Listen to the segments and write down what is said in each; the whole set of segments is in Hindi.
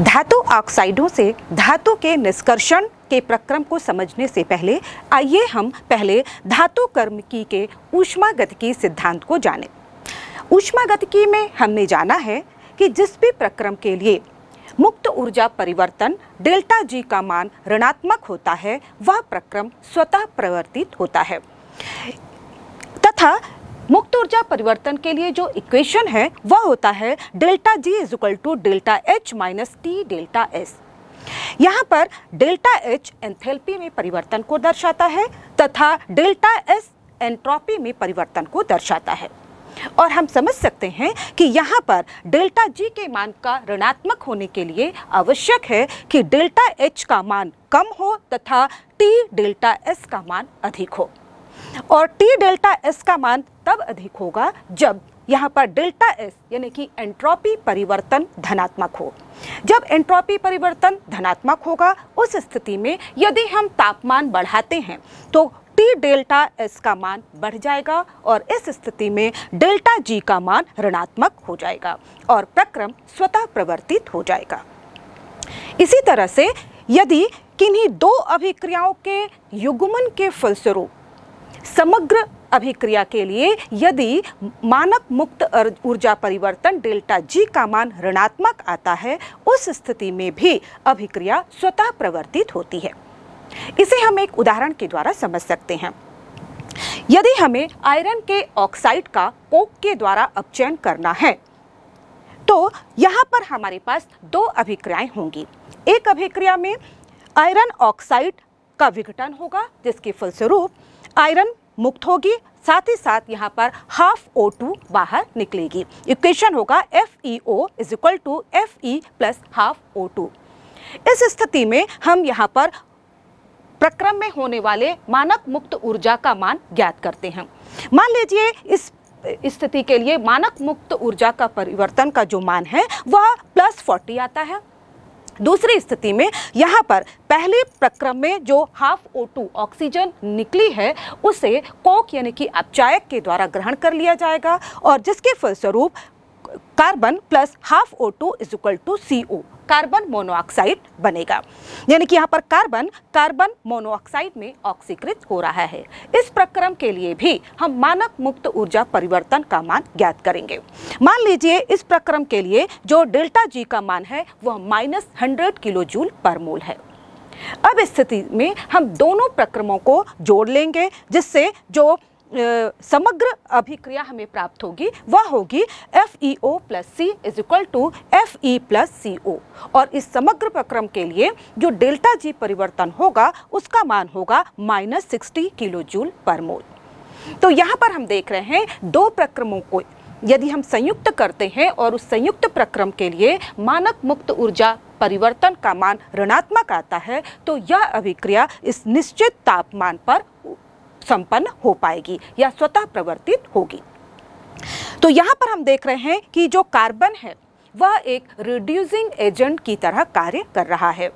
धातु ऑक्साइडों से धातु के निष्कर्षण के प्रक्रम को समझने से पहले आइए हम पहले धातु कर्म की के ऊष्मागतिकी सिद्धांत को जानें ऊष्मागतिकी में हमने जाना है कि जिस भी प्रक्रम के लिए मुक्त ऊर्जा परिवर्तन डेल्टा जी का मान ऋणात्मक होता है वह प्रक्रम स्वतः परिवर्तित होता है तथा मुक्त ऊर्जा परिवर्तन के लिए जो इक्वेशन है वह होता है delta G is equal to delta H minus T delta S यहाँ पर डेल्टा एच एंथेल्पी में परिवर्तन को दर्शाता है तथा डेल्टा एस एंट्रोपी में परिवर्तन को दर्शाता है और हम समझ सकते हैं कि यहाँ पर डेल्टा जी के मान का ऋणात्मक होने के लिए आवश्यक है कि डेल्टा एच का मान कम हो तथा टी डेल्टा एस का मान अधिक हो और टी डेल्टा एस का मान तब अधिक होगा जब यहाँ पर डेल्टा एस यानी कि एंट्रोपी परिवर्तन धनात्मक हो जब एंट्रोपी परिवर्तन धनात्मक होगा उस स्थिति में यदि हम तापमान बढ़ाते हैं तो टी डेल्टा एस का मान बढ़ जाएगा और इस स्थिति में डेल्टा जी का मान ऋणात्मक हो जाएगा और प्रक्रम स्वतः प्रवर्तित हो जाएगा इसी तरह से यदि किन्हीं दो अभिक्रियाओं के युग्मन के फलस्वरूप समग्र अभिक्रिया के लिए यदि मानक मुक्त ऊर्जा परिवर्तन डेल्टा जी का मान ऋणात्मक आता है उस स्थिति में भी अभिक्रिया स्वतः प्रवर्तित होती है इसे हम एक उदाहरण के द्वारा समझ सकते हैं यदि हमें आयरन के ऑक्साइड का कोक के द्वारा अपचयन करना है तो यहाँ पर हमारे पास दो अभिक्रियाएं होंगी एक अभिक्रिया में आयरन ऑक्साइड का विघटन होगा जिसके फलस्वरूप आयरन मुक्त होगी साथ ही साथ यहाँ पर हाफ ओ टू बाहर निकलेगी इक्वेशन होगा F E O is equal to F E plus half O two इस स्थिति में हम यहाँ पर प्रक्रम में होने वाले मानक मुक्त ऊर्जा का मान ज्ञात करते हैं मान लीजिए इस स्थिति के लिए मानक मुक्त ऊर्जा का परिवर्तन का जो मान है वह प्लस फोर्टी आता है दूसरी स्थिति में यहाँ पर पहले प्रक्रम में जो हाफ ओ टू ऑक्सीजन निकली है उसे कोक यानी कि अपचायक के द्वारा ग्रहण कर लिया जाएगा और जिसके फलस्वरूप carbon plus half O two is equal to C O carbon monoxide बनेगा यानी कि यहाँ पर कार्बन कार्बन मोनोऑक्साइड में ऑक्सीकृत हो रहा है इस प्रक्रम के लिए भी हम मानक मुक्त ऊर्जा परिवर्तन का मान ज्ञात करेंगे मान लीजिए इस प्रक्रम के लिए जो डेल्टा जी का मान है वह minus hundred kilo joule per मोल है अब इस स्थिति में हम दोनों प्रक्रमों को जोड़ लेंगे जिससे जो समग्र अभिक्रिया हमें प्राप्त होगी वह होगी F E O plus C is equal to F E plus C O और इस समग्र प्रक्रम के लिए जो डेल्टा जी परिवर्तन होगा उसका मान होगा minus sixty kilo joule per मोल तो यहाँ पर हम देख रहे हैं दो प्रक्रमों को यदि हम संयुक्त करते हैं और उस संयुक्त प्रक्रम के लिए मानक मुक्त ऊर्जा परिवर्तन का मान ऋणात्मक आता है तो यह अभिक्रिया इस निश्चित तापमान पर संपन्न हो पाएगी या स्वतः प्रवर्तित होगी तो यहाँ पर हम देख रहे हैं कि जो कार्बन है वह एक रिड्यूसिंग एजेंट की तरह कार्य कर रहा है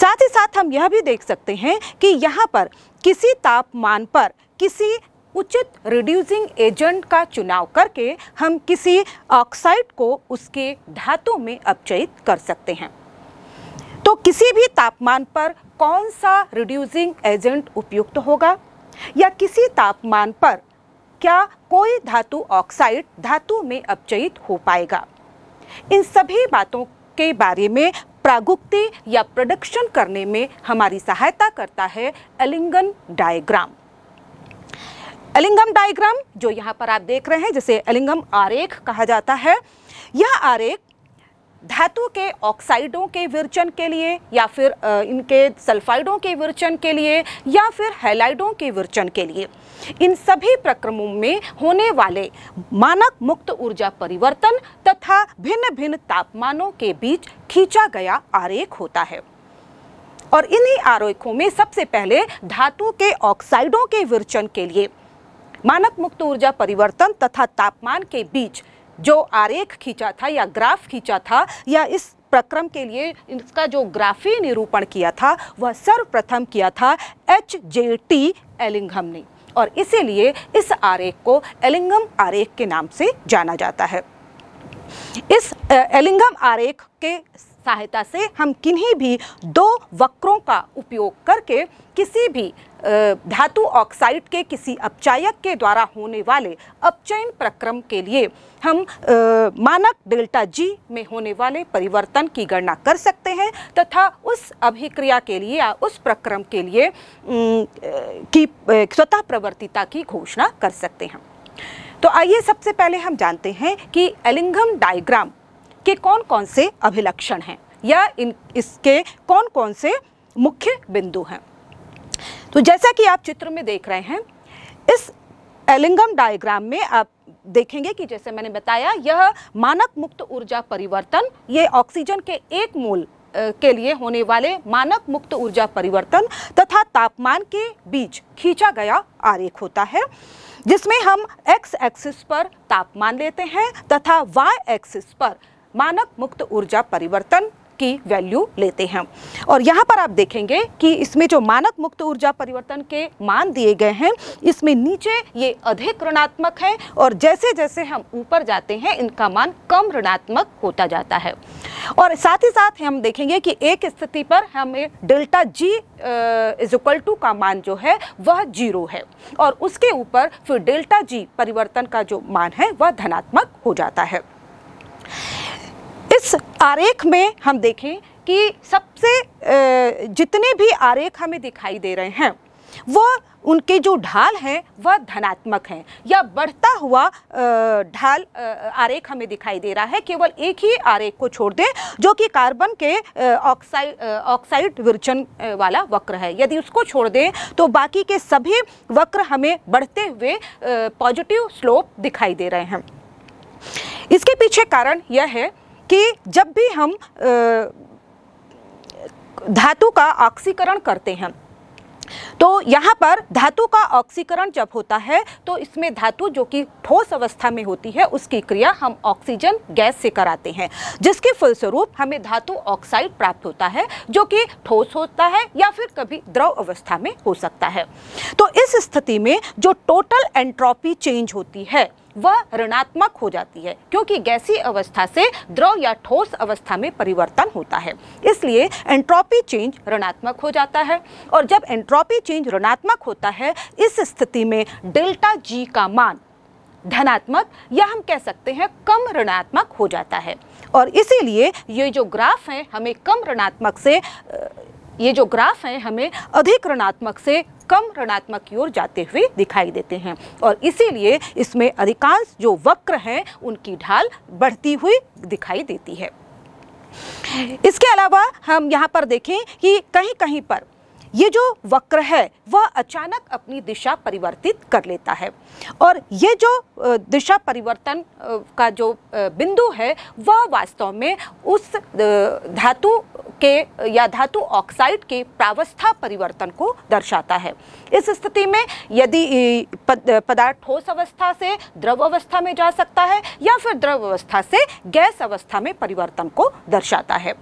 साथ ही साथ हम यह भी देख सकते हैं कि यहाँ पर किसी तापमान पर किसी उचित रिड्यूसिंग एजेंट का चुनाव करके हम किसी ऑक्साइड को उसके धातु में अपचयित कर सकते हैं तो किसी भी तापमान पर कौन सा रिड्यूसिंग एजेंट उपयुक्त होगा या किसी तापमान पर क्या कोई धातु ऑक्साइड धातु में अपचयित हो पाएगा इन सभी बातों के बारे में प्रागुक्ति या प्रोडक्शन करने में हमारी सहायता करता है एलिंगन डायग्राम एलिंगम डायग्राम जो यहाँ पर आप देख रहे हैं जिसे एलिंगम आरेख कहा जाता है यह आरेख धातु के ऑक्साइडों के विरचन के लिए या फिर इनके सल्फाइडों के विरचन के लिए या फिर हेलाइडों के विरचन के लिए इन सभी प्रक्रमों में होने वाले मानक मुक्त ऊर्जा परिवर्तन तथा भिन्न भिन्न तापमानों के बीच खींचा गया आरेख होता है और इन्हीं आरेखों में सबसे पहले धातु के ऑक्साइडों के विरचन के लिए मानक मुक्त ऊर्जा परिवर्तन तथा तापमान के बीच जो आरेख खींचा था या ग्राफ खींचा था या इस प्रक्रम के लिए इसका जो ग्राफी निरूपण किया था वह सर्वप्रथम किया था एच जे टी एलिंगम ने और इसीलिए इस आरेख को एलिंगम आरेख के नाम से जाना जाता है इस एलिंगम आरेख के सहायता से हम किन्हीं भी दो वक्रों का उपयोग करके किसी भी धातु ऑक्साइड के किसी अपचायक के द्वारा होने वाले अपचयन प्रक्रम के लिए हम मानक डेल्टा जी में होने वाले परिवर्तन की गणना कर सकते हैं तथा उस अभिक्रिया के लिए या उस प्रक्रम के लिए की स्वतः प्रवर्तिता की घोषणा कर सकते हैं तो आइए सबसे पहले हम जानते हैं कि एलिंगम डायग्राम के कौन कौन से अभिलक्षण हैं या इन इसके कौन कौन से मुख्य बिंदु हैं तो जैसा कि आप चित्र में देख रहे हैं इस एलिंगम डायग्राम में आप देखेंगे कि जैसे मैंने बताया यह मानक मुक्त ऊर्जा परिवर्तन ये ऑक्सीजन के एक मूल के लिए होने वाले मानक मुक्त ऊर्जा परिवर्तन तथा तापमान के बीच खींचा गया आरेख होता है जिसमें हम एक्स एक्सिस पर तापमान लेते हैं तथा वाई एक्सिस पर मानक मुक्त ऊर्जा परिवर्तन की वैल्यू लेते हैं और यहाँ पर आप देखेंगे कि इसमें जो मानक मुक्त ऊर्जा परिवर्तन के मान दिए गए हैं इसमें नीचे ये अधिक ऋणात्मक है और जैसे जैसे हम ऊपर जाते हैं इनका मान कम ऋणात्मक होता जाता है और साथ ही साथ हम देखेंगे कि एक स्थिति पर हमें delta G is equal to का मान जो है वह जीरो है और उसके ऊपर फिर डेल्टा जी परिवर्तन का जो मान है वह धनात्मक हो जाता है इस आरेख में हम देखें कि सबसे जितने भी आरेख हमें दिखाई दे रहे हैं वो उनके जो ढाल हैं वह धनात्मक हैं या बढ़ता हुआ ढाल आरेख हमें दिखाई दे रहा है केवल एक ही आरेख को छोड़ दें जो कि कार्बन के ऑक्साइड ऑक्साइड विरचन वाला वक्र है यदि उसको छोड़ दें तो बाकी के सभी वक्र हमें बढ़ते हुए पॉजिटिव स्लोप दिखाई दे रहे हैं इसके पीछे कारण यह है कि जब भी हम धातु का ऑक्सीकरण करते हैं तो यहाँ पर धातु का ऑक्सीकरण जब होता है तो इसमें धातु जो कि ठोस अवस्था में होती है उसकी क्रिया हम ऑक्सीजन गैस से कराते हैं जिसके फलस्वरूप हमें धातु ऑक्साइड प्राप्त होता है जो कि ठोस होता है या फिर कभी द्रव अवस्था में हो सकता है तो इस स्थिति में जो टोटल एंट्रोपी चेंज होती है वह ऋणात्मक हो जाती है क्योंकि गैसी अवस्था से द्रव या ठोस अवस्था में परिवर्तन होता है इसलिए एंट्रोपी चेंज ऋणात्मक हो जाता है और जब एंट्रोपी चेंज ऋणात्मक होता है इस स्थिति में डेल्टा जी का मान धनात्मक या हम कह सकते हैं कम ऋणात्मक हो जाता है और इसीलिए ये जो ग्राफ है हमें कम ऋणात्मक से ये जो ग्राफ है हमें अधिक ऋणात्मक से कम ऋणात्मक की ओर जाते हुए दिखाई देते हैं और इसीलिए इसमें अधिकांश जो वक्र हैं उनकी ढाल बढ़ती हुई दिखाई देती है इसके अलावा हम यहाँ पर देखें कि कहीं कहीं पर ये जो वक्र है वह अचानक अपनी दिशा परिवर्तित कर लेता है और ये जो दिशा परिवर्तन का जो बिंदु है वह वास्तव में उस धातु के या धातु ऑक्साइड के प्रावस्था परिवर्तन को दर्शाता है इस स्थिति में यदि पदार्थ ठोस अवस्था से द्रव अवस्था में जा सकता है या फिर द्रव अवस्था से गैस अवस्था में परिवर्तन को दर्शाता है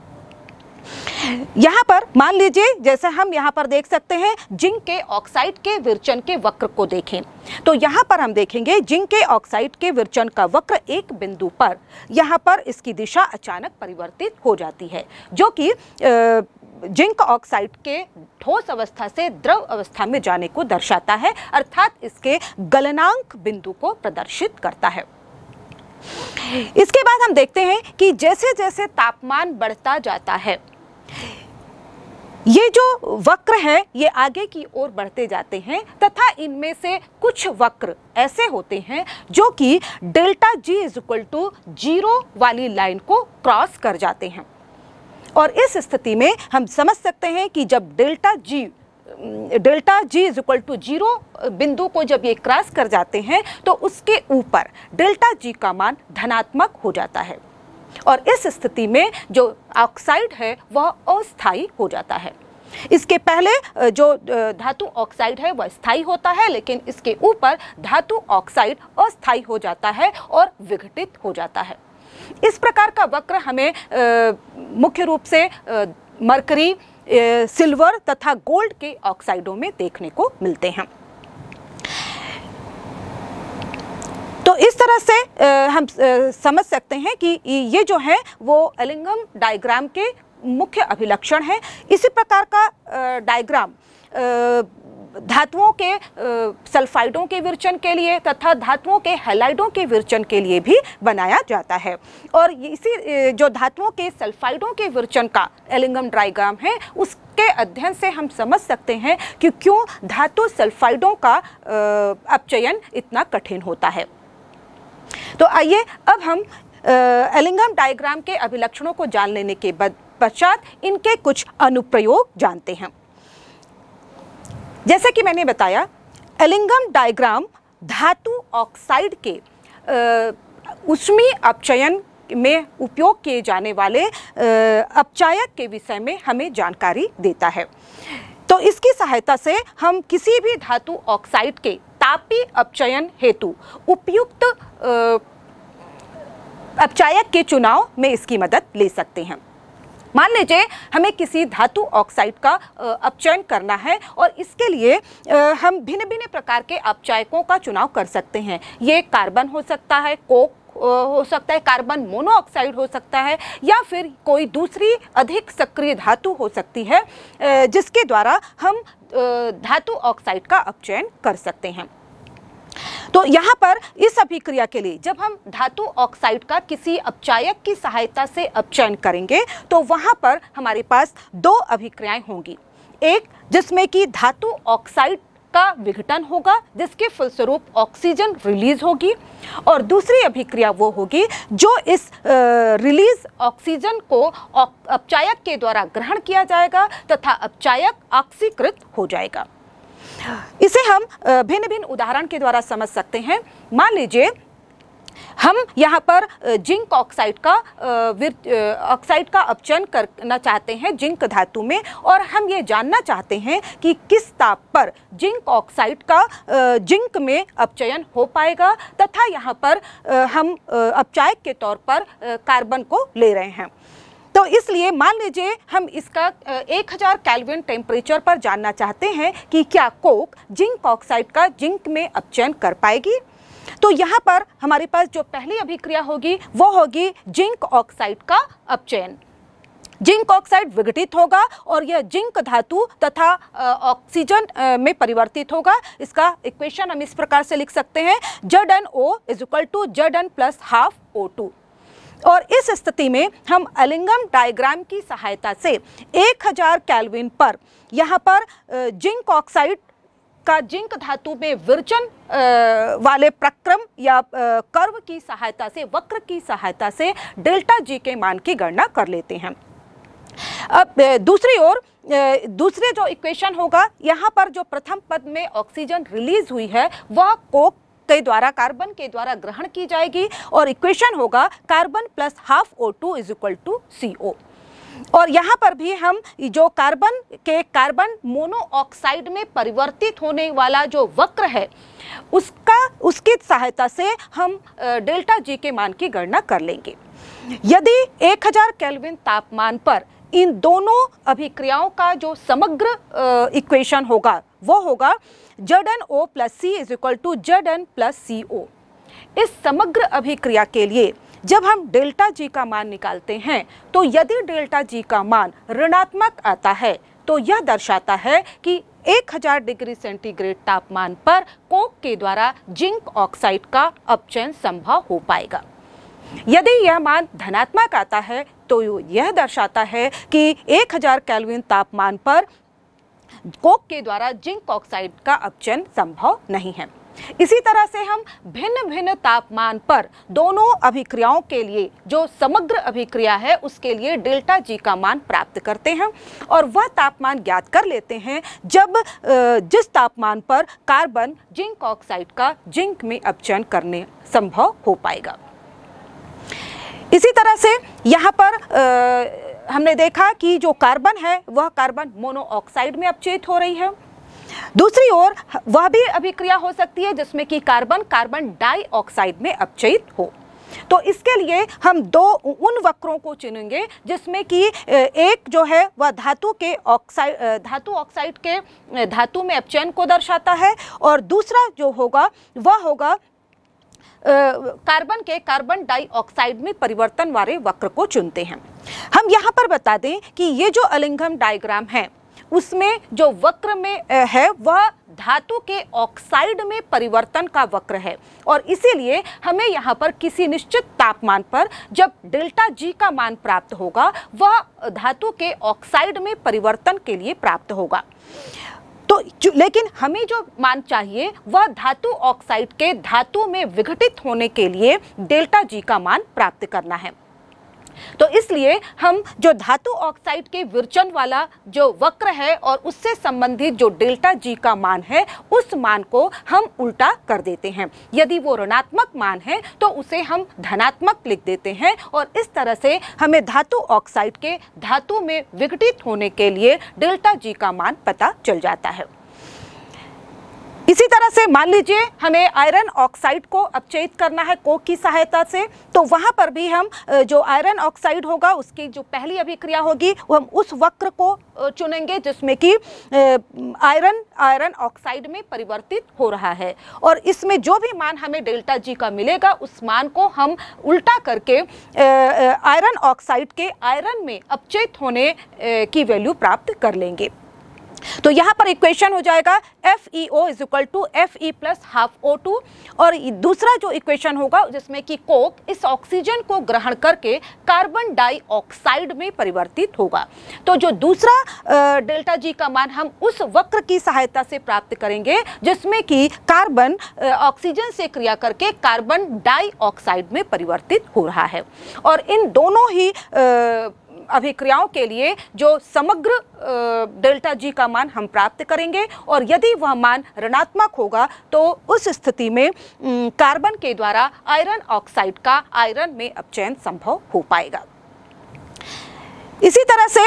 यहाँ पर मान लीजिए जैसे हम यहाँ पर देख सकते हैं जिंक के ऑक्साइड के विरचन के वक्र को देखें तो यहाँ पर हम देखेंगे जिंक के ऑक्साइड के विरचन का वक्र एक बिंदु पर यहाँ पर इसकी दिशा अचानक परिवर्तित हो जाती है जो कि जिंक ऑक्साइड के ठोस अवस्था से द्रव अवस्था में जाने को दर्शाता है अर्थात इसके गलनांक बिंदु को प्रदर्शित करता है इसके बाद हम देखते हैं कि जैसे जैसे तापमान बढ़ता जाता है ये जो वक्र हैं ये आगे की ओर बढ़ते जाते हैं तथा इनमें से कुछ वक्र ऐसे होते हैं जो कि delta G is equal to zero वाली लाइन को क्रॉस कर जाते हैं और इस स्थिति में हम समझ सकते हैं कि जब delta G delta G is equal to zero बिंदु को जब ये क्रॉस कर जाते हैं तो उसके ऊपर डेल्टा जी का मान धनात्मक हो जाता है और इस स्थिति में जो ऑक्साइड है वह अस्थायी हो जाता है इसके पहले जो धातु ऑक्साइड है वह स्थायी होता है लेकिन इसके ऊपर धातु ऑक्साइड अस्थायी हो जाता है और विघटित हो जाता है इस प्रकार का वक्र हमें मुख्य रूप से मरकरी सिल्वर तथा गोल्ड के ऑक्साइडों में देखने को मिलते हैं तो इस तरह से आ, हम आ, समझ सकते हैं कि ये जो है वो एलिंगम डायग्राम के मुख्य अभिलक्षण हैं इसी प्रकार का डायग्राम धातुओं के सल्फाइडों के विरचन के लिए तथा धातुओं के हेलाइडों के विरचन के लिए भी बनाया जाता है और इसी जो धातुओं के सल्फाइडों के विरचन का एलिंगम ड्राइग्राम है उसके अध्ययन से हम समझ सकते हैं कि क्यों धातु सल्फाइडों का अपचयन इतना कठिन होता है तो आइए अब हम एलिंगम डायग्राम के अभिलक्षणों को जान लेने के पश्चात इनके कुछ अनुप्रयोग जानते हैं जैसे कि मैंने बताया एलिंगम डायग्राम धातु ऑक्साइड के उष्मी अपचयन में उपयोग किए जाने वाले अपचायक के विषय में हमें जानकारी देता है तो इसकी सहायता से हम किसी भी धातु ऑक्साइड के तापी अपचयन हेतु उपयुक्त अपचायक के चुनाव में इसकी मदद ले सकते हैं मान लीजिए हमें किसी धातु ऑक्साइड का अपचयन करना है और इसके लिए हम भिन्न भिन्न प्रकार के अपचायकों का चुनाव कर सकते हैं ये कार्बन हो सकता है कोक हो सकता है कार्बन मोनोऑक्साइड हो सकता है या फिर कोई दूसरी अधिक सक्रिय धातु हो सकती है जिसके द्वारा हम धातु ऑक्साइड का अपचयन कर सकते हैं तो यहाँ पर इस अभिक्रिया के लिए जब हम धातु ऑक्साइड का किसी अपचायक की सहायता से अपचयन करेंगे तो वहाँ पर हमारे पास दो अभिक्रियाएं होंगी एक जिसमें कि धातु ऑक्साइड का विघटन होगा जिसके फलस्वरूप ऑक्सीजन रिलीज होगी और दूसरी अभिक्रिया वो होगी जो इस रिलीज ऑक्सीजन को अपचायक के द्वारा ग्रहण किया जाएगा तथा अपचायक ऑक्सीकृत हो जाएगा इसे हम भिन्न भिन्न उदाहरण के द्वारा समझ सकते हैं मान लीजिए हम यहाँ पर जिंक ऑक्साइड का ऑक्साइड का अपचयन करना चाहते हैं जिंक धातु में और हम ये जानना चाहते हैं कि किस ताप पर जिंक ऑक्साइड का जिंक में अपचयन हो पाएगा तथा यहाँ पर हम अपचायक के तौर पर कार्बन को ले रहे हैं तो इसलिए मान लीजिए हम इसका 1000 कैलविन टेम्परेचर पर जानना चाहते हैं कि क्या कोक जिंक ऑक्साइड का जिंक में अपचयन कर पाएगी तो यहाँ पर हमारे पास जो पहली अभिक्रिया होगी वो होगी जिंक ऑक्साइड का अपचयन जिंक ऑक्साइड विघटित होगा और यह जिंक धातु तथा ऑक्सीजन में परिवर्तित होगा इसका इक्वेशन हम इस प्रकार से लिख सकते हैं Z N O is equal to Z N plus half O two और इस स्थिति में हम अलिंगम डायग्राम की सहायता से 1000 कैलविन पर यहाँ पर जिंक ऑक्साइड का जिंक धातु में विरचन वाले प्रक्रम या कर्व की सहायता से वक्र की सहायता से डेल्टा जी के मान की गणना कर लेते हैं अब दूसरी ओर दूसरे जो इक्वेशन होगा यहाँ पर जो प्रथम पद में ऑक्सीजन रिलीज हुई है वह कोक के द्वारा कार्बन के द्वारा ग्रहण की जाएगी और इक्वेशन होगा carbon plus half O two is equal to C O और यहाँ पर भी हम जो कार्बन के कार्बन मोनोऑक्साइड में परिवर्तित होने वाला जो वक्र है उसका उसकी सहायता से हम डेल्टा जी के मान की गणना कर लेंगे यदि 1000 कैलविन तापमान पर इन दोनों अभिक्रियाओं का जो समग्र इक्वेशन होगा वो होगा Z N O plus C is equal to Z N plus C O इस समग्र अभिक्रिया के लिए जब हम डेल्टा जी का मान निकालते हैं तो यदि डेल्टा जी का मान ऋणात्मक आता है तो यह दर्शाता है कि 1000 डिग्री सेंटीग्रेड तापमान पर कोक के द्वारा जिंक ऑक्साइड का अपचयन संभव हो पाएगा यदि यह मान धनात्मक आता है तो यह दर्शाता है कि 1000 केल्विन तापमान पर कोक के द्वारा जिंक ऑक्साइड का अपचयन संभव नहीं है इसी तरह से हम भिन्न भिन्न तापमान पर दोनों अभिक्रियाओं के लिए जो समग्र अभिक्रिया है उसके लिए डेल्टा जी का मान प्राप्त करते हैं और वह तापमान ज्ञात कर लेते हैं जब जिस तापमान पर कार्बन जिंक ऑक्साइड का जिंक में अपचयन करने संभव हो पाएगा इसी तरह से यहाँ पर आ, हमने देखा कि जो कार्बन है वह कार्बन मोनोऑक्साइड में अपचयित हो रही है दूसरी ओर वह भी अभिक्रिया हो सकती है जिसमें कि कार्बन कार्बन डाइऑक्साइड में अपचयित हो तो इसके लिए हम दो उन वक्रों को चुनेंगे जिसमें कि एक जो है वह धातु के ऑक्साइड धातु ऑक्साइड के धातु में अपचयन को दर्शाता है और दूसरा जो होगा वह होगा कार्बन के कार्बन डाइऑक्साइड में परिवर्तन वाले वक्र को चुनते हैं हम यहाँ पर बता दें कि ये जो अलिंगम डायग्राम है उसमें जो वक्र में है वह धातु के ऑक्साइड में परिवर्तन का वक्र है और इसीलिए हमें यहाँ पर किसी निश्चित तापमान पर जब डेल्टा जी का मान प्राप्त होगा वह धातु के ऑक्साइड में परिवर्तन के लिए प्राप्त होगा तो लेकिन हमें जो मान चाहिए वह धातु ऑक्साइड के धातु में विघटित होने के लिए डेल्टा जी का मान प्राप्त करना है तो इसलिए हम जो धातु ऑक्साइड के विरचन वाला जो वक्र है और उससे संबंधित जो डेल्टा जी का मान है उस मान को हम उल्टा कर देते हैं यदि वो ऋणात्मक मान है तो उसे हम धनात्मक लिख देते हैं और इस तरह से हमें धातु ऑक्साइड के धातु में विघटित होने के लिए डेल्टा जी का मान पता चल जाता है इसी तरह से मान लीजिए हमें आयरन ऑक्साइड को अपचयित करना है कोक की सहायता से तो वहाँ पर भी हम जो आयरन ऑक्साइड होगा उसकी जो पहली अभिक्रिया होगी वो हम उस वक्र को चुनेंगे जिसमें कि आयरन आयरन ऑक्साइड में परिवर्तित हो रहा है और इसमें जो भी मान हमें डेल्टा जी का मिलेगा उस मान को हम उल्टा करके आयरन ऑक्साइड के आयरन में अपचयित होने की वैल्यू प्राप्त कर लेंगे तो यहाँ पर इक्वेशन हो जाएगा F E O is equal to F E plus half O two और दूसरा जो इक्वेशन होगा जिसमें कि कोक इस ऑक्सीजन को ग्रहण करके कार्बन डाइऑक्साइड में परिवर्तित होगा तो जो दूसरा डेल्टा जी का मान हम उस वक्र की सहायता से प्राप्त करेंगे जिसमें कि कार्बन ऑक्सीजन से क्रिया करके कार्बन डाइऑक्साइड में परिवर्तित हो रहा है और इन दोनों ही आ, अभिक्रियाओं के लिए जो समग्र डेल्टा जी का मान हम प्राप्त करेंगे और यदि वह मान ऋणात्मक होगा तो उस स्थिति में कार्बन के द्वारा आयरन ऑक्साइड का आयरन में अपचयन संभव हो पाएगा इसी तरह से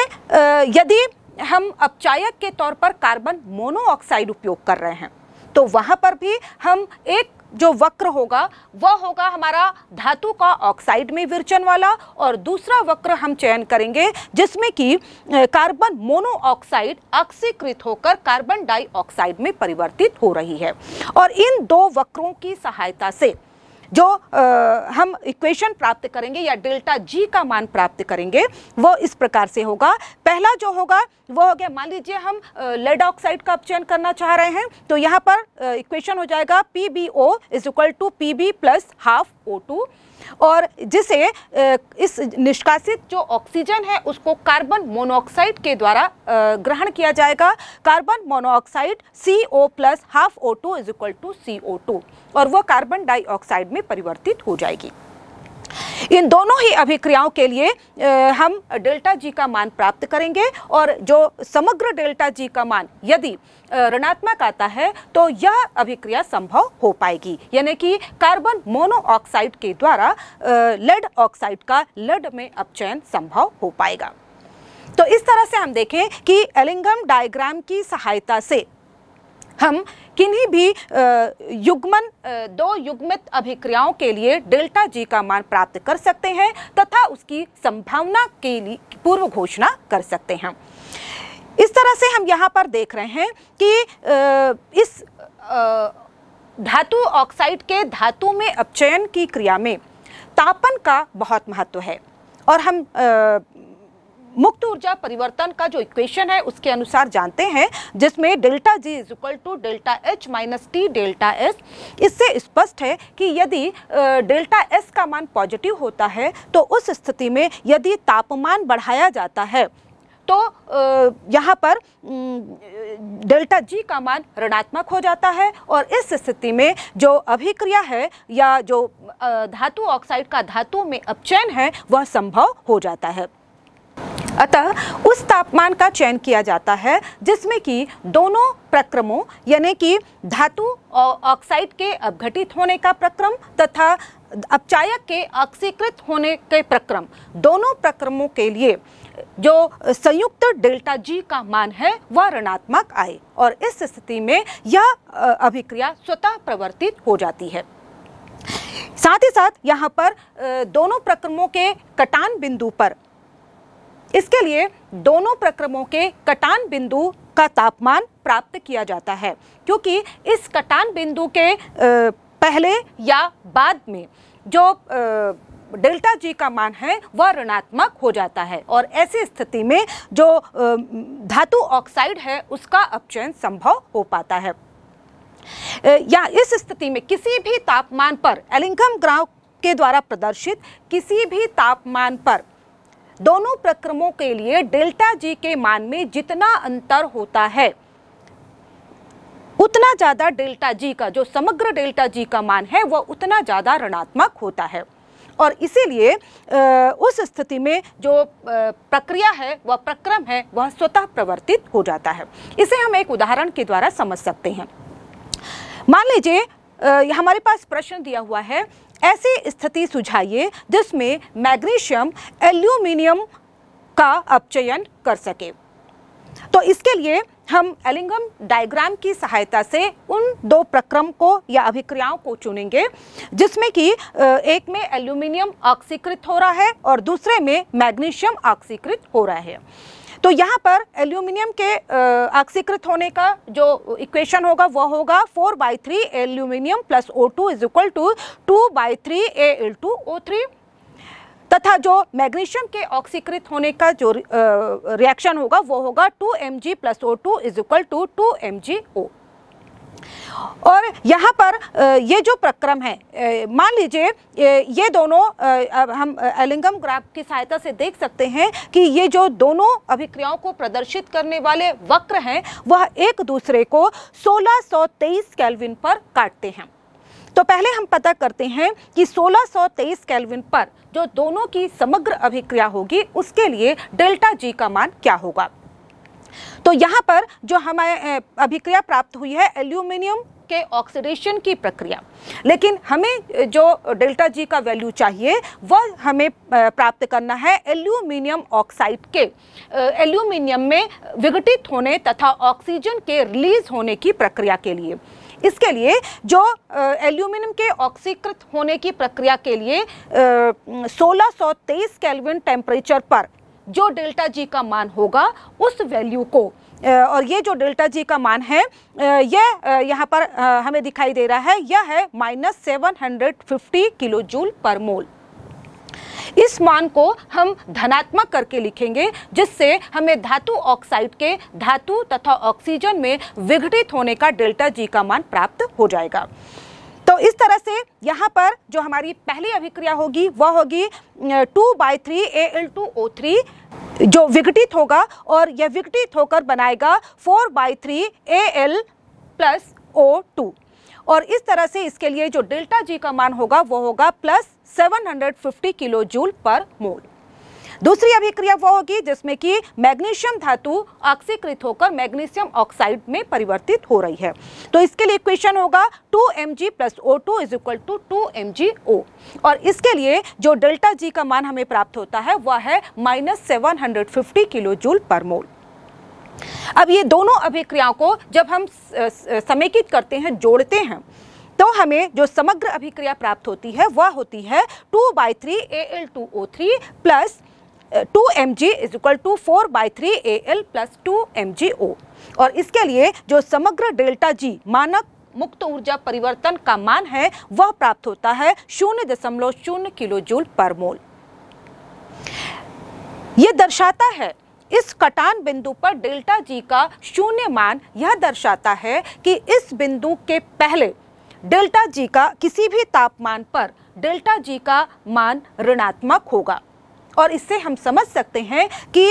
यदि हम अपचायक के तौर पर कार्बन मोनोऑक्साइड उपयोग कर रहे हैं तो वहाँ पर भी हम एक जो वक्र होगा वह होगा हमारा धातु का ऑक्साइड में विरचन वाला और दूसरा वक्र हम चयन करेंगे जिसमें कि कार्बन मोनोऑक्साइड अक्सीकृत होकर कार्बन डाइऑक्साइड में परिवर्तित हो रही है और इन दो वक्रों की सहायता से जो आ, हम इक्वेशन प्राप्त करेंगे या डेल्टा जी का मान प्राप्त करेंगे वो इस प्रकार से होगा पहला जो होगा वो हो गया मान लीजिए हम लेड ऑक्साइड का अपचयन करना चाह रहे हैं तो यहाँ पर इक्वेशन हो जाएगा P B O is equal to P B plus half O2 और जिसे इस निष्कासित जो ऑक्सीजन है उसको कार्बन मोनोऑक्साइड के द्वारा ग्रहण किया जाएगा carbon monoxide C O plus half O two is equal to C O two और वह कार्बन डाइऑक्साइड में परिवर्तित हो जाएगी इन दोनों ही अभिक्रियाओं के लिए हम डेल्टा जी का मान प्राप्त करेंगे और जो समग्र डेल्टा जी का मान यदि ऋणात्मक आता है तो यह अभिक्रिया संभव हो पाएगी यानी कि कार्बन मोनोऑक्साइड के द्वारा लेड ऑक्साइड का लेड में अपचयन संभव हो पाएगा तो इस तरह से हम देखें कि एलिंगम डायग्राम की सहायता से हम किन्हीं भी युग्मन दो युग्मित अभिक्रियाओं के लिए डेल्टा जी का मान प्राप्त कर सकते हैं तथा उसकी संभावना के लिए पूर्व घोषणा कर सकते हैं इस तरह से हम यहाँ पर देख रहे हैं कि इस धातु ऑक्साइड के धातु में अपचयन की क्रिया में तापन का बहुत महत्व है और हम मुक्त ऊर्जा परिवर्तन का जो इक्वेशन है उसके अनुसार जानते हैं जिसमें delta G is equal to delta H minus T delta S इससे स्पष्ट है कि यदि डेल्टा एस का मान पॉजिटिव होता है तो उस स्थिति में यदि तापमान बढ़ाया जाता है तो यहाँ पर डेल्टा जी का मान ऋणात्मक हो जाता है और इस स्थिति में जो अभिक्रिया है या जो धातु ऑक्साइड का धातु में अपचयन है वह संभव हो जाता है अतः उस तापमान का चयन किया जाता है जिसमें कि दोनों प्रक्रमों यानी कि धातु ऑक्साइड के अपघटित होने का प्रक्रम तथा अपचायक के ऑक्सीकृत होने के प्रक्रम दोनों प्रक्रमों के लिए जो संयुक्त डेल्टा जी का मान है वह ऋणात्मक आए और इस स्थिति में यह अभिक्रिया स्वतः प्रवर्तित हो जाती है साथ ही साथ यहाँ पर दोनों प्रक्रमों के कटान बिंदु पर इसके लिए दोनों प्रक्रमों के कटान बिंदु का तापमान प्राप्त किया जाता है क्योंकि इस कटान बिंदु के पहले या बाद में जो डेल्टा जी का मान है वह ऋणात्मक हो जाता है और ऐसी स्थिति में जो धातु ऑक्साइड है उसका अपचयन संभव हो पाता है या इस स्थिति में किसी भी तापमान पर एलिंगम ग्राह के द्वारा प्रदर्शित किसी भी तापमान पर दोनों प्रक्रमों के लिए डेल्टा जी के मान में जितना अंतर होता है उतना ज़्यादा डेल्टा जी का जो समग्र डेल्टा जी का मान है वह उतना ज़्यादा ऋणात्मक होता है और इसीलिए उस स्थिति में जो प्रक्रिया है वह प्रक्रम है वह स्वतः प्रवर्तित हो जाता है इसे हम एक उदाहरण के द्वारा समझ सकते हैं मान लीजिए हमारे पास प्रश्न दिया हुआ है ऐसी स्थिति सुझाइए जिसमें मैग्नीशियम एल्यूमिनियम का अपचयन कर सके तो इसके लिए हम एलिंगम डायग्राम की सहायता से उन दो प्रक्रम को या अभिक्रियाओं को चुनेंगे जिसमें कि एक में एल्यूमिनियम ऑक्सीकृत हो रहा है और दूसरे में मैग्नीशियम ऑक्सीकृत हो रहा है तो यहाँ पर एल्यूमिनियम के ऑक्सीकृत होने का जो इक्वेशन होगा वह होगा four by three aluminium plus O two is equal to two by three A L two O three तथा जो मैग्नीशियम के ऑक्सीकृत होने का जो रिएक्शन होगा वो होगा two M G plus O two is equal to two M G O और यहाँ पर ये जो प्रक्रम है मान लीजिए ये दोनों अब हम एलिंगम ग्राफ की सहायता से देख सकते हैं कि ये जो दोनों अभिक्रियाओं को प्रदर्शित करने वाले वक्र हैं वह एक दूसरे को 1623 केल्विन पर काटते हैं तो पहले हम पता करते हैं कि 1623 केल्विन पर जो दोनों की समग्र अभिक्रिया होगी उसके लिए डेल्टा जी का मान क्या होगा तो यहाँ पर जो हमें अभिक्रिया प्राप्त हुई है एल्यूमिनियम के ऑक्सीडेशन की प्रक्रिया लेकिन हमें जो डेल्टा जी का वैल्यू चाहिए वह हमें प्राप्त करना है एल्यूमिनियम ऑक्साइड के एल्यूमिनियम में विघटित होने तथा ऑक्सीजन के रिलीज होने की प्रक्रिया के लिए इसके लिए जो एल्यूमिनियम के ऑक्सीकृत होने की प्रक्रिया के लिए सोलह सौ तेईस केल्विन टेम्परेचर पर जो डेल्टा जी का मान होगा उस वैल्यू को और ये जो डेल्टा जी का मान है यह यहाँ पर हमें दिखाई दे रहा है यह है minus seven hundred fifty kilo joule per mole इस मान को हम धनात्मक करके लिखेंगे जिससे हमें धातु ऑक्साइड के धातु तथा ऑक्सीजन में विघटित होने का डेल्टा जी का मान प्राप्त हो जाएगा इस तरह से यहाँ पर जो हमारी पहली अभिक्रिया होगी वह होगी two by three A L two O three जो विघटित होगा और यह विघटित होकर बनाएगा four by three A L plus O two और इस तरह से इसके लिए जो डेल्टा जी का मान होगा वो होगा प्लस 750 किलो जूल पर मोल दूसरी अभिक्रिया वो होगी जिसमें कि मैग्नीशियम धातु ऑक्सीकृत होकर मैग्नीशियम ऑक्साइड में परिवर्तित हो रही है तो इसके लिए इक्वेशन होगा two M G plus O two is equal to two M G O और इसके लिए जो डेल्टा जी का मान हमें प्राप्त होता है वह है minus seven hundred fifty kilo joule per mole अब ये दोनों अभिक्रियाओं को जब हम समेकित करते हैं जोड़ते हैं तो हमें जो समग्र अभिक्रिया प्राप्त होती है वह होती है two by three A L two O three plus two M G is equal to four by three A L plus two M G O और इसके लिए जो समग्र डेल्टा जी मानक मुक्त ऊर्जा परिवर्तन का मान है वह प्राप्त होता है शून्य दशमलव शून्य किलो जूल पर मोल यह दर्शाता है इस कटान बिंदु पर डेल्टा जी का शून्य मान यह दर्शाता है कि इस बिंदु के पहले डेल्टा जी का किसी भी तापमान पर डेल्टा जी का मान ऋणात्मक होगा और इससे हम समझ सकते हैं कि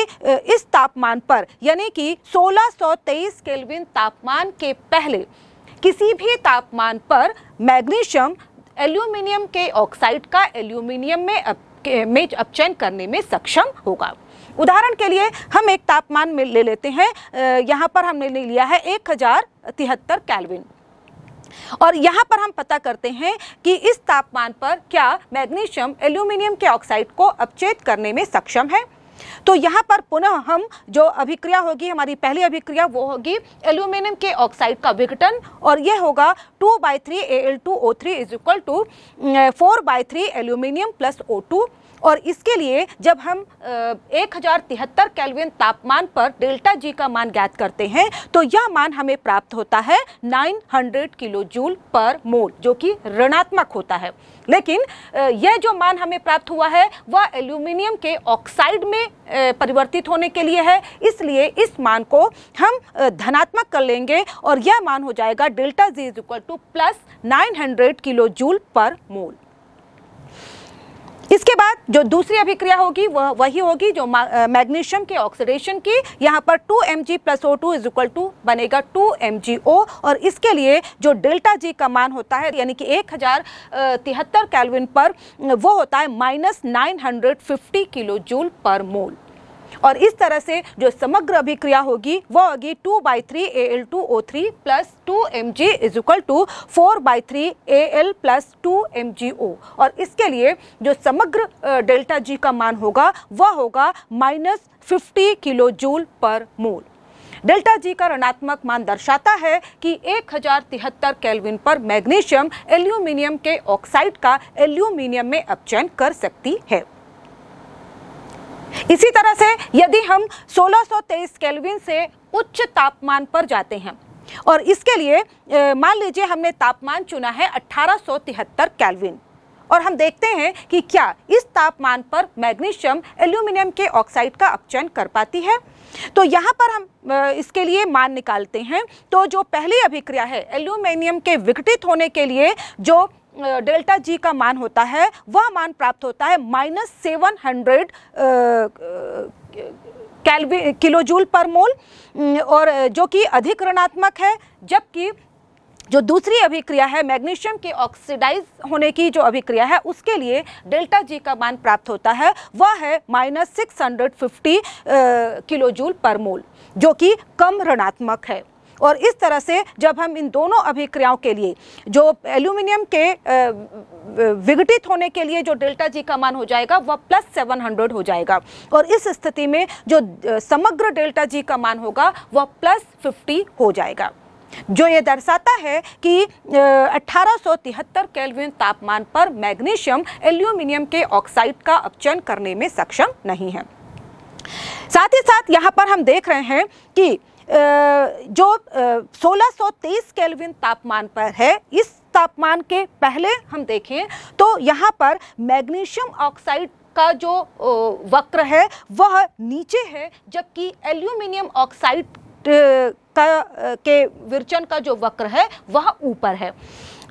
इस तापमान पर यानी कि 1623 केल्विन तापमान के पहले किसी भी तापमान पर मैग्नीशियम एल्यूमिनियम के ऑक्साइड का एल्यूमिनियम में अप, में अपचयन करने में सक्षम होगा उदाहरण के लिए हम एक तापमान में ले लेते हैं यहाँ पर हमने लिया है एक हज़ार तिहत्तर कैलविन और यहाँ पर हम पता करते हैं कि इस तापमान पर क्या मैग्नीशियम एल्यूमिनियम के ऑक्साइड को अपचेत करने में सक्षम है तो यहाँ पर पुनः हम जो अभिक्रिया होगी हमारी पहली अभिक्रिया वो होगी एल्यूमिनियम के ऑक्साइड का विघटन और यह होगा two by three A L two O three is equal to four by three aluminium plus O two और इसके लिए जब हम एक हज़ार कैलविन तापमान पर डेल्टा जी का मान ज्ञात करते हैं तो यह मान हमें प्राप्त होता है 900 किलो जूल पर मोल जो कि ऋणात्मक होता है लेकिन यह जो मान हमें प्राप्त हुआ है वह एल्यूमिनियम के ऑक्साइड में परिवर्तित होने के लिए है इसलिए इस मान को हम धनात्मक कर लेंगे और यह मान हो जाएगा delta G is equal to plus nine kilo joule per mole इसके बाद जो दूसरी अभिक्रिया होगी वह वही होगी जो मैग्नीशियम के ऑक्सीडेशन की यहाँ पर 2 M G plus O two is equal to बनेगा 2 एम जी ओ और इसके लिए जो डेल्टा जी का मान होता है यानी कि एक हज़ार तिहत्तर कैलविन पर वो होता है minus nine hundred fifty kilo joule per mole और इस तरह से जो समग्र अभिक्रिया होगी वह होगी two by three A L two O three plus two M G equal to four by three A L plus two M G O और इसके लिए जो समग्र डेल्टा जी का मान होगा वह होगा minus fifty kilo joule per मोल डेल्टा जी का ऋणात्मक मान दर्शाता है कि एक केल्विन पर मैग्नीशियम एल्यूमिनियम के ऑक्साइड का एल्यूमिनियम में अपचयन कर सकती है इसी तरह से यदि हम 1623 केल्विन से उच्च तापमान पर जाते हैं और इसके लिए मान लीजिए हमने तापमान चुना है 1873 केल्विन और हम देखते हैं कि क्या इस तापमान पर मैग्नीशियम एल्यूमिनियम के ऑक्साइड का अपचयन कर पाती है तो यहाँ पर हम इसके लिए मान निकालते हैं तो जो पहली अभिक्रिया है एल्यूमिनियम के विघटित होने के लिए जो डेल्टा जी का मान होता है वह मान प्राप्त होता है माइनस सेवन हंड्रेड कैलवी किलोजूल पर मोल और जो कि अधिक ऋणात्मक है जबकि जो दूसरी अभिक्रिया है मैग्नीशियम के ऑक्सीडाइज होने की जो अभिक्रिया है उसके लिए डेल्टा जी का मान प्राप्त होता है वह है minus six hundred fifty kilojoule per mole जो कि कम ऋणात्मक है और इस तरह से जब हम इन दोनों अभिक्रियाओं के लिए जो एल्यूमिनियम के विघटित होने के लिए जो डेल्टा जी का मान हो जाएगा वह प्लस सेवन हंड्रेड हो जाएगा और इस स्थिति में जो समग्र डेल्टा जी का मान होगा वह प्लस फिफ्टी हो जाएगा जो ये दर्शाता है कि अठारह सौ केल्विन तापमान पर मैग्नीशियम एल्यूमिनियम के ऑक्साइड का अपचयन करने में सक्षम नहीं है साथ ही साथ यहाँ पर हम देख रहे हैं कि जो 1630 केल्विन तापमान पर है इस तापमान के पहले हम देखें तो यहाँ पर मैग्नीशियम ऑक्साइड का जो वक्र है वह नीचे है जबकि एल्यूमिनियम ऑक्साइड का के विरचन का जो वक्र है वह ऊपर है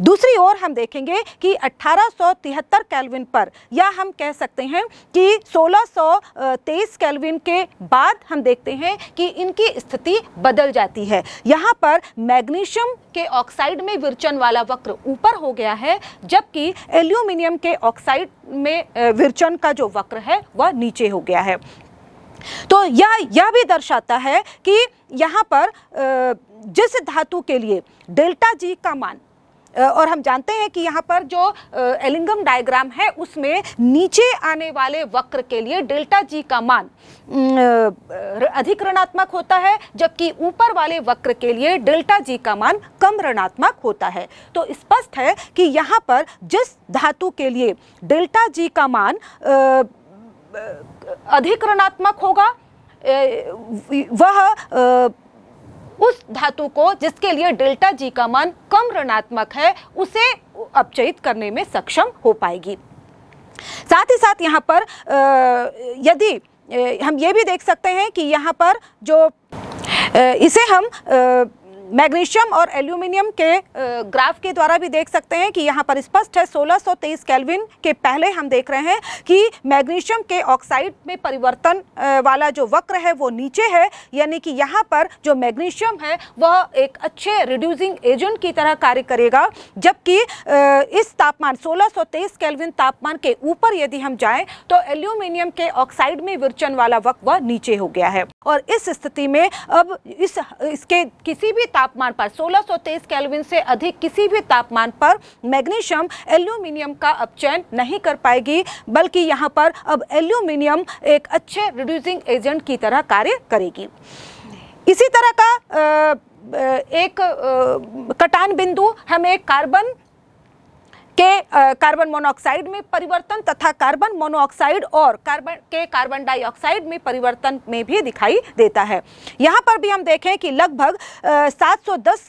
दूसरी ओर हम देखेंगे कि 1873 कैल्विन पर या हम कह सकते हैं कि 1623 कैल्विन के बाद हम देखते हैं कि इनकी स्थिति बदल जाती है यहाँ पर मैग्नीशियम के ऑक्साइड में विरचन वाला वक्र ऊपर हो गया है जबकि एल्यूमिनियम के ऑक्साइड में विरचन का जो वक्र है वह नीचे हो गया है तो यह यह भी दर्शाता है कि यहाँ पर जिस धातु के लिए डेल्टा जी का मान और हम जानते हैं कि यहाँ पर जो एलिंगम डायग्राम है उसमें नीचे आने वाले वक्र के लिए डेल्टा जी का मान अधिक ऋणात्मक होता है जबकि ऊपर वाले वक्र के लिए डेल्टा जी का मान कम ऋणात्मक होता है तो स्पष्ट है कि यहाँ पर जिस धातु के लिए डेल्टा जी का मान अधिक ऋणात्मक होगा वह उस धातु को जिसके लिए डेल्टा जी का मान कम ऋणात्मक है उसे अपचयित करने में सक्षम हो पाएगी साथ ही साथ यहाँ पर यदि हम ये भी देख सकते हैं कि यहाँ पर जो इसे हम मैग्नीशियम और एल्यूमिनियम के ग्राफ के द्वारा भी देख सकते हैं कि यहाँ पर स्पष्ट है 1623 केल्विन के पहले हम देख रहे हैं कि मैग्नीशियम के ऑक्साइड में परिवर्तन वाला जो वक्र है वो नीचे है यानी कि यहाँ पर जो मैग्नीशियम है वह एक अच्छे रिड्यूसिंग एजेंट की तरह कार्य करेगा जबकि इस तापमान सोलह केल्विन तापमान के ऊपर यदि हम जाएँ तो एल्यूमिनियम के ऑक्साइड में विरचन वाला वक्र नीचे हो गया है और इस स्थिति में अब इस इसके किसी भी तापमान पर 1623 केल्विन से अधिक किसी भी तापमान पर मैग्नीशियम एल्यूमिनियम का अपचयन नहीं कर पाएगी बल्कि यहाँ पर अब एल्यूमिनियम एक अच्छे रिड्यूसिंग एजेंट की तरह कार्य करेगी इसी तरह का आ, एक कटान बिंदु हमें कार्बन के कार्बन मोनोऑक्साइड में परिवर्तन तथा कार्बन मोनोऑक्साइड और कार्बन के कार्बन डाइऑक्साइड में परिवर्तन में भी दिखाई देता है यहाँ पर भी हम देखें कि लगभग 710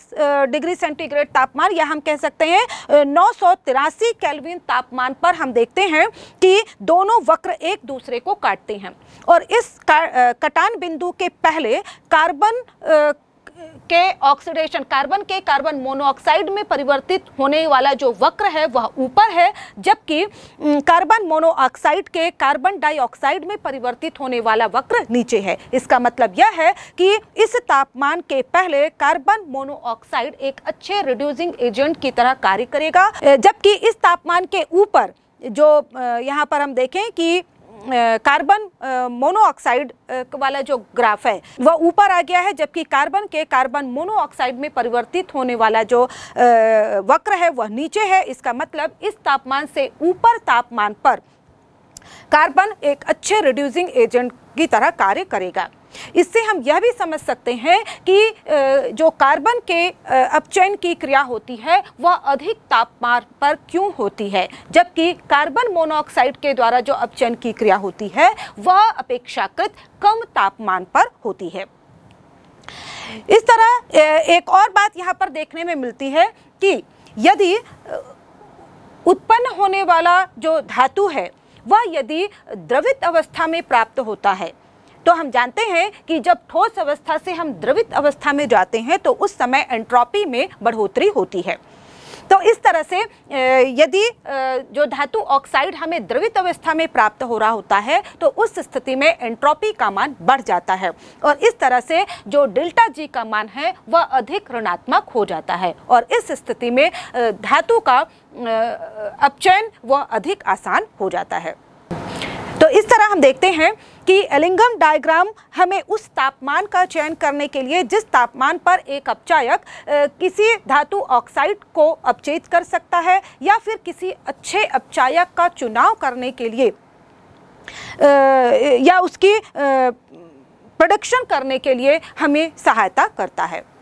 डिग्री सेंटीग्रेड तापमान या हम कह सकते हैं नौ केल्विन तापमान पर हम देखते हैं कि दोनों वक्र एक दूसरे को काटते हैं और इस कटान बिंदु के पहले कार्बन के ऑक्सीडेशन कार्बन के कार्बन मोनोऑक्साइड में परिवर्तित होने वाला जो वक्र है वह ऊपर है जबकि कार्बन मोनोऑक्साइड के कार्बन डाइऑक्साइड में परिवर्तित होने वाला वक्र नीचे है इसका मतलब यह है कि इस तापमान के पहले कार्बन मोनोऑक्साइड एक अच्छे रिड्यूसिंग एजेंट की तरह कार्य करेगा जबकि इस तापमान के ऊपर जो यहाँ पर हम देखें कि कार्बन मोनोऑक्साइड वाला जो ग्राफ है वह ऊपर आ गया है जबकि कार्बन के कार्बन मोनोऑक्साइड में परिवर्तित होने वाला जो वक्र है वह नीचे है इसका मतलब इस तापमान से ऊपर तापमान पर कार्बन एक अच्छे रिड्यूसिंग एजेंट की तरह कार्य करेगा इससे हम यह भी समझ सकते हैं कि जो कार्बन के अपचयन की क्रिया होती है वह अधिक तापमान पर क्यों होती है जबकि कार्बन मोनोऑक्साइड के द्वारा जो अपचयन की क्रिया होती है वह अपेक्षाकृत कम तापमान पर होती है इस तरह एक और बात यहाँ पर देखने में मिलती है कि यदि उत्पन्न होने वाला जो धातु है वह यदि द्रवित अवस्था में प्राप्त होता है तो हम जानते हैं कि जब ठोस अवस्था से हम द्रवित अवस्था में जाते हैं तो उस समय एंट्रोपी में बढ़ोतरी होती है तो इस तरह से यदि जो धातु ऑक्साइड हमें द्रवित अवस्था में प्राप्त हो रहा होता है तो उस स्थिति में एंट्रोपी का मान बढ़ जाता है और इस तरह से जो डेल्टा जी का मान है वह अधिक ऋणात्मक हो जाता है और इस स्थिति में धातु का अपचयन वह अधिक आसान हो जाता है तो इस तरह हम देखते हैं कि एलिंगम डायग्राम हमें उस तापमान का चयन करने के लिए जिस तापमान पर एक अपचायक किसी धातु ऑक्साइड को अपचेत कर सकता है या फिर किसी अच्छे अपचायक का चुनाव करने के लिए या उसकी प्रोडक्शन करने के लिए हमें सहायता करता है